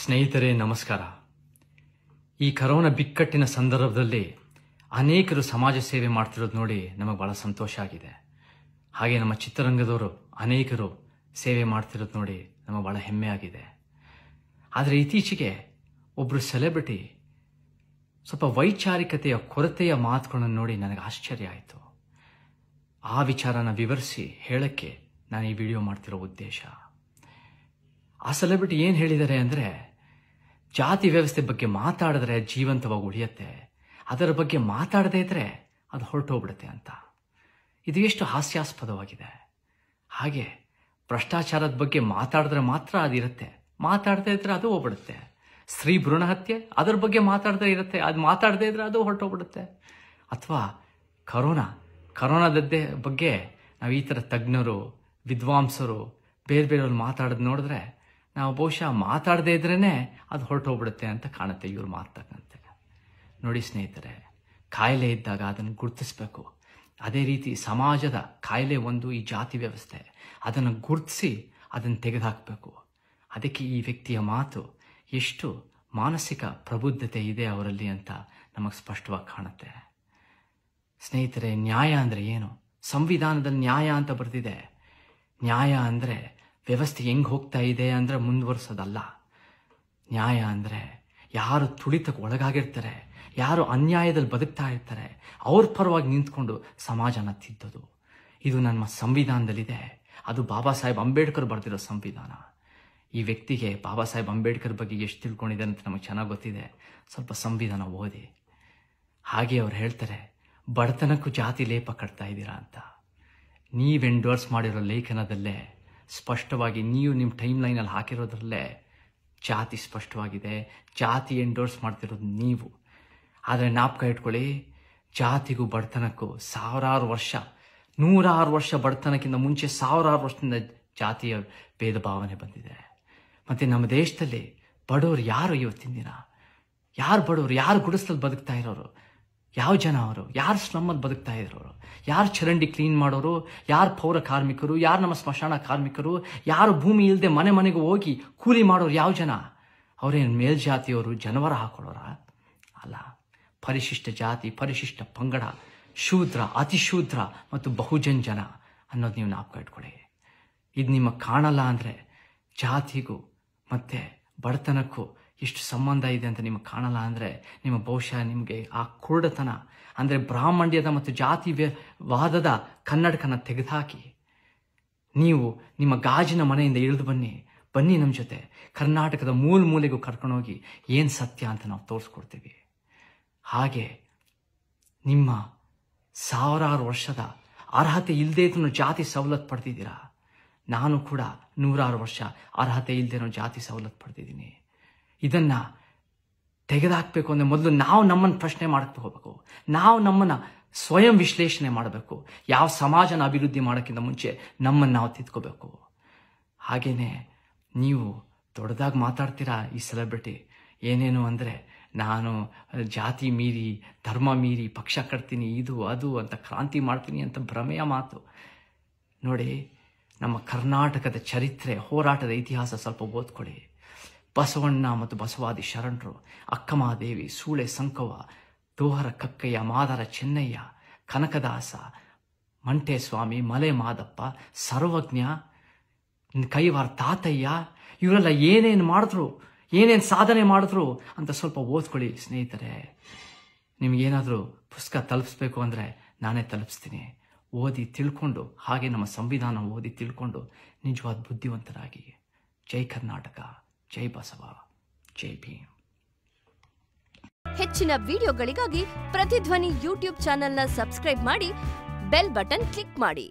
ಸ್ನೇಹಿತರೇ ನಮಸ್ಕಾರ ಈ ಕರೋನಾ ಬಿಕ್ಕಟ್ಟಿನ ಸಂದರ್ಭದಲ್ಲಿ ಅನೇಕರು ಸಮಾಜ ಸೇವೆ ಮಾಡ್ತಿರೋದು ನೋಡಿ ನಮಗೆ ಬಹಳ ಸಂತೋಷ ಆಗಿದೆ ಹಾಗೆ ನಮ್ಮ ಚಿತ್ರರಂಗದವರು ಅನೇಕರು ಸೇವೆ ಮಾಡ್ತಿರೋದು ನೋಡಿ ನಮಗೆ ಬಹಳ ಹೆಮ್ಮೆ ಆಗಿದೆ ಆದರೆ ಇತ್ತೀಚೆಗೆ ಒಬ್ಬರು ಸೆಲೆಬ್ರಿಟಿ ಸ್ವಲ್ಪ ವೈಚಾರಿಕತೆಯ ಕೊರತೆಯ ಮಾತುಗಳನ್ನು ನೋಡಿ ನನಗೆ ಆಶ್ಚರ್ಯ ಆಯಿತು ಆ ವಿಚಾರನ ವಿವರಿಸಿ ಹೇಳಕ್ಕೆ ನಾನು ಈ ವಿಡಿಯೋ ಮಾಡ್ತಿರೋ ಉದ್ದೇಶ ಆ ಸೆಲೆಬ್ರಿಟಿ ಏನು ಹೇಳಿದ್ದಾರೆ ಅಂದರೆ ಜಾತಿ ವ್ಯವಸ್ಥೆ ಬಗ್ಗೆ ಮಾತಾಡಿದ್ರೆ ಜೀವಂತವಾಗಿ ಉಳಿಯತ್ತೆ ಅದರ ಬಗ್ಗೆ ಮಾತಾಡದೇ ಇದ್ರೆ ಅದು ಹೊರಟೋಗ್ಬಿಡುತ್ತೆ ಅಂತ ಇದು ಎಷ್ಟು ಹಾಸ್ಯಾಸ್ಪದವಾಗಿದೆ ಹಾಗೆ ಭ್ರಷ್ಟಾಚಾರದ ಬಗ್ಗೆ ಮಾತಾಡಿದ್ರೆ ಮಾತ್ರ ಅದಿರುತ್ತೆ ಮಾತಾಡದೇ ಇದ್ರೆ ಅದು ಹೋಗ್ಬಿಡುತ್ತೆ ಸ್ತ್ರೀ ಭ್ರೂಣ ಹತ್ಯೆ ಅದರ ಬಗ್ಗೆ ಮಾತಾಡದೇ ಇರುತ್ತೆ ಅದು ಮಾತಾಡದೇ ಇದ್ರೆ ಅದು ಹೊರಟೋಗ್ಬಿಡುತ್ತೆ ಅಥವಾ ಕರೋನಾ ಕರೋನಾದದ್ದೇ ಬಗ್ಗೆ ನಾವು ಈ ಥರ ತಜ್ಞರು ವಿದ್ವಾಂಸರು ಬೇರೆ ಬೇರೆಯವ್ರು ಮಾತಾಡೋದು ನೋಡಿದ್ರೆ ನಾವು ಬಹುಶಃ ಮಾತಾಡದೇ ಇದ್ರೇ ಅದು ಹೊರಟೋಗ್ಬಿಡುತ್ತೆ ಅಂತ ಕಾಣುತ್ತೆ ಇವ್ರು ಮಾತಕ್ಕಂತೆ ನೋಡಿ ಸ್ನೇಹಿತರೆ ಕಾಯಿಲೆ ಇದ್ದಾಗ ಅದನ್ನು ಗುರುತಿಸಬೇಕು ಅದೇ ರೀತಿ ಸಮಾಜದ ಕಾಯಿಲೆ ಒಂದು ಈ ಜಾತಿ ವ್ಯವಸ್ಥೆ ಅದನ್ನು ಗುರುತಿಸಿ ಅದನ್ನು ತೆಗೆದುಹಾಕಬೇಕು ಅದಕ್ಕೆ ಈ ವ್ಯಕ್ತಿಯ ಮಾತು ಎಷ್ಟು ಮಾನಸಿಕ ಪ್ರಬುದ್ಧತೆ ಇದೆ ಅವರಲ್ಲಿ ಅಂತ ನಮಗೆ ಸ್ಪಷ್ಟವಾಗಿ ಕಾಣುತ್ತೆ ಸ್ನೇಹಿತರೆ ನ್ಯಾಯ ಅಂದರೆ ಏನು ಸಂವಿಧಾನದಲ್ಲಿ ನ್ಯಾಯ ಅಂತ ಬರೆದಿದೆ ನ್ಯಾಯ ಅಂದರೆ ವ್ಯವಸ್ಥೆ ಹೆಂಗೆ ಹೋಗ್ತಾ ಇದೆ ಅಂದರೆ ಮುಂದುವರ್ಸೋದಲ್ಲ ನ್ಯಾಯ ಅಂದರೆ ಯಾರು ತುಳಿತಕ್ಕೆ ಒಳಗಾಗಿರ್ತಾರೆ ಯಾರು ಅನ್ಯಾಯದಲ್ಲಿ ಬದುಕ್ತಾ ಇರ್ತಾರೆ ಅವ್ರ ಪರವಾಗಿ ನಿಂತ್ಕೊಂಡು ಸಮಾಜನ ತಿದ್ದೋದು ಇದು ನಮ್ಮ ಸಂವಿಧಾನದಲ್ಲಿದೆ ಅದು ಬಾಬಾ ಸಾಹೇಬ್ ಅಂಬೇಡ್ಕರ್ ಬರೆದಿರೋ ಸಂವಿಧಾನ ಈ ವ್ಯಕ್ತಿಗೆ ಬಾಬಾ ಸಾಹೇಬ್ ಅಂಬೇಡ್ಕರ್ ಬಗ್ಗೆ ಎಷ್ಟು ತಿಳ್ಕೊಂಡಿದೆ ಅಂತ ನಮಗೆ ಚೆನ್ನಾಗಿ ಗೊತ್ತಿದೆ ಸ್ವಲ್ಪ ಸಂವಿಧಾನ ಓದಿ ಹಾಗೆ ಅವ್ರು ಹೇಳ್ತಾರೆ ಬಡತನಕ್ಕೂ ಜಾತಿ ಲೇಪ ಕಟ್ತಾ ಇದ್ದೀರಾ ಅಂತ ನೀವೆಂಡೋರ್ಸ್ ಮಾಡಿರೋ ಲೇಖನದಲ್ಲೇ ಸ್ಪಷ್ಟವಾಗಿ ನೀವು ನಿಮ್ಮ ಟೈಮ್ ಲೈನಲ್ಲಿ ಹಾಕಿರೋದ್ರಲ್ಲೇ ಜಾತಿ ಸ್ಪಷ್ಟವಾಗಿದೆ ಜಾತಿ ಎಂಡೋರ್ಸ್ ಮಾಡ್ತಿರೋದು ನೀವು ಆದರೆ ನಾಪ್ಕ ಇಟ್ಕೊಳ್ಳಿ ಜಾತಿಗೂ ಬಡತನಕ್ಕೂ ಸಾವಿರಾರು ವರ್ಷ ನೂರಾರು ವರ್ಷ ಬಡತನಕ್ಕಿಂತ ಮುಂಚೆ ಸಾವಿರಾರು ವರ್ಷದಿಂದ ಜಾತಿಯ ಭೇದ ಭಾವನೆ ಬಂದಿದೆ ಮತ್ತು ನಮ್ಮ ದೇಶದಲ್ಲಿ ಬಡವರು ಯಾರು ಇವತ್ತಿನ ದಿನ ಯಾರು ಬಡವರು ಯಾರು ಗುಡಿಸ್ಲಲ್ಲಿ ಬದುಕ್ತಾ ಇರೋರು ಯಾವ ಜನ ಅವರು ಯಾರು ಸ್ಲಮ್ಮಲ್ಲಿ ಬದುಕ್ತಾ ಇದ್ರು ಅವರು ಯಾರು ಚರಂಡಿ ಕ್ಲೀನ್ ಮಾಡೋರು ಯಾರು ಪೌರ ಕಾರ್ಮಿಕರು ಯಾರು ನಮ್ಮ ಸ್ಮಶಾನ ಕಾರ್ಮಿಕರು ಯಾರು ಭೂಮಿ ಇಲ್ಲದೆ ಮನೆ ಮನೆಗೆ ಹೋಗಿ ಕೂಲಿ ಮಾಡೋರು ಯಾವ ಜನ ಅವರೇನು ಮೇಲ್ಜಾತಿಯವರು ಜನವರ ಹಾಕೊಳ್ಳೋರ ಅಲ್ಲ ಪರಿಶಿಷ್ಟ ಜಾತಿ ಪರಿಶಿಷ್ಟ ಪಂಗಡ ಶೂದ್ರ ಅತಿ ಶೂದ್ರ ಮತ್ತು ಬಹುಜನ್ ಜನ ಅನ್ನೋದು ನೀವು ಜ್ಞಾಪಕ ಇಟ್ಕೊಳ್ಳಿ ಇದು ನಿಮ್ಮ ಕಾಣಲ್ಲ ಅಂದರೆ ಜಾತಿಗೂ ಮತ್ತು ಬಡತನಕ್ಕೂ ಇಷ್ಟು ಸಂಬಂಧ ಇದೆ ಅಂತ ನಿಮಗೆ ಕಾಣಲ್ಲ ಅಂದರೆ ನಿಮ್ಮ ಬಹುಶಃ ನಿಮಗೆ ಆ ಕುರುಡತನ ಅಂದರೆ ಬ್ರಾಹ್ಮಣ್ಯದ ಮತ್ತು ಜಾತಿ ವಾದದ ಕನ್ನಡಕನ ತೆಗೆದುಹಾಕಿ ನೀವು ನಿಮ್ಮ ಗಾಜಿನ ಮನೆಯಿಂದ ಇಳಿದು ಬನ್ನಿ ಬನ್ನಿ ನಮ್ಮ ಜೊತೆ ಕರ್ನಾಟಕದ ಮೂಲ ಮೂಲೆಗೂ ಕರ್ಕೊಂಡೋಗಿ ಏನು ಸತ್ಯ ಅಂತ ನಾವು ತೋರಿಸ್ಕೊಡ್ತೀವಿ ಹಾಗೆ ನಿಮ್ಮ ಸಾವಿರಾರು ವರ್ಷದ ಅರ್ಹತೆ ಇಲ್ಲದೇ ಇದನ್ನು ಜಾತಿ ಸವಲತ್ತು ಪಡೆದಿದ್ದೀರಾ ನಾನು ಕೂಡ ನೂರಾರು ವರ್ಷ ಅರ್ಹತೆ ಇಲ್ಲದೆ ಜಾತಿ ಸವಲತ್ತು ಪಡೆದಿದ್ದೀನಿ ಇದನ್ನು ತೆಗೆದುಹಾಕಬೇಕು ಅಂದರೆ ಮೊದಲು ನಾವು ನಮ್ಮನ್ನು ಪ್ರಶ್ನೆ ಮಾಡಕ್ಕೆ ಹೋಗಬೇಕು ನಾವು ನಮ್ಮನ್ನು ಸ್ವಯಂ ವಿಶ್ಲೇಷಣೆ ಮಾಡಬೇಕು ಯಾವ ಸಮಾಜನ ಅಭಿವೃದ್ಧಿ ಮಾಡೋಕ್ಕಿಂತ ಮುಂಚೆ ನಮ್ಮನ್ನು ನಾವು ತಿದ್ಕೋಬೇಕು ಹಾಗೆಯೇ ನೀವು ದೊಡ್ಡದಾಗಿ ಮಾತಾಡ್ತೀರಾ ಈ ಸೆಲೆಬ್ರಿಟಿ ಏನೇನು ಅಂದರೆ ನಾನು ಜಾತಿ ಮೀರಿ ಧರ್ಮ ಮೀರಿ ಪಕ್ಷ ಕಟ್ತೀನಿ ಇದು ಅದು ಅಂತ ಕ್ರಾಂತಿ ಮಾಡ್ತೀನಿ ಅಂತ ಭ್ರಮೆಯ ಮಾತು ನೋಡಿ ನಮ್ಮ ಕರ್ನಾಟಕದ ಚರಿತ್ರೆ ಹೋರಾಟದ ಇತಿಹಾಸ ಸ್ವಲ್ಪ ಓದ್ಕೊಳ್ಳಿ ಬಸವಣ್ಣ ಮತ್ತು ಬಸವಾದಿ ಶರಣರು ಅಕ್ಕಮಾದೇವಿ ಸೂಳೆ ಸಂಕವ ತೋಹರ ಕಕ್ಕಯ್ಯ ಮಾದರ ಚೆನ್ನಯ್ಯ ಕನಕದಾಸ ಮಂಟೇಸ್ವಾಮಿ ಮಲೆ ಮಾದಪ್ಪ ಸರ್ವಜ್ಞ ಕೈವಾರ ತಾತಯ್ಯ ಇವರೆಲ್ಲ ಏನೇನು ಮಾಡಿದ್ರು ಏನೇನು ಸಾಧನೆ ಮಾಡಿದ್ರು ಅಂತ ಸ್ವಲ್ಪ ಓದ್ಕೊಳ್ಳಿ ಸ್ನೇಹಿತರೆ ನಿಮಗೇನಾದರೂ ಪುಸ್ತಕ ತಲುಪಿಸ್ಬೇಕು ಅಂದರೆ ನಾನೇ ತಲುಪಿಸ್ತೀನಿ ಓದಿ ತಿಳ್ಕೊಂಡು ಹಾಗೆ ನಮ್ಮ ಸಂವಿಧಾನ ಓದಿ ತಿಳ್ಕೊಂಡು ನಿಜವಾದ ಬುದ್ಧಿವಂತರಾಗಿ ಜೈ ಕರ್ನಾಟಕ ಜೈ ಬಸವ ಜೈ ಭೀಮ್ ಹೆಚ್ಚಿನ ವಿಡಿಯೋಗಳಿಗಾಗಿ ಪ್ರತಿಧ್ವನಿ ಯೂಟ್ಯೂಬ್ ಚಾನೆಲ್ನ ಸಬ್ಸ್ಕ್ರೈಬ್ ಮಾಡಿ ಬೆಲ್ ಬಟನ್ ಕ್ಲಿಕ್ ಮಾಡಿ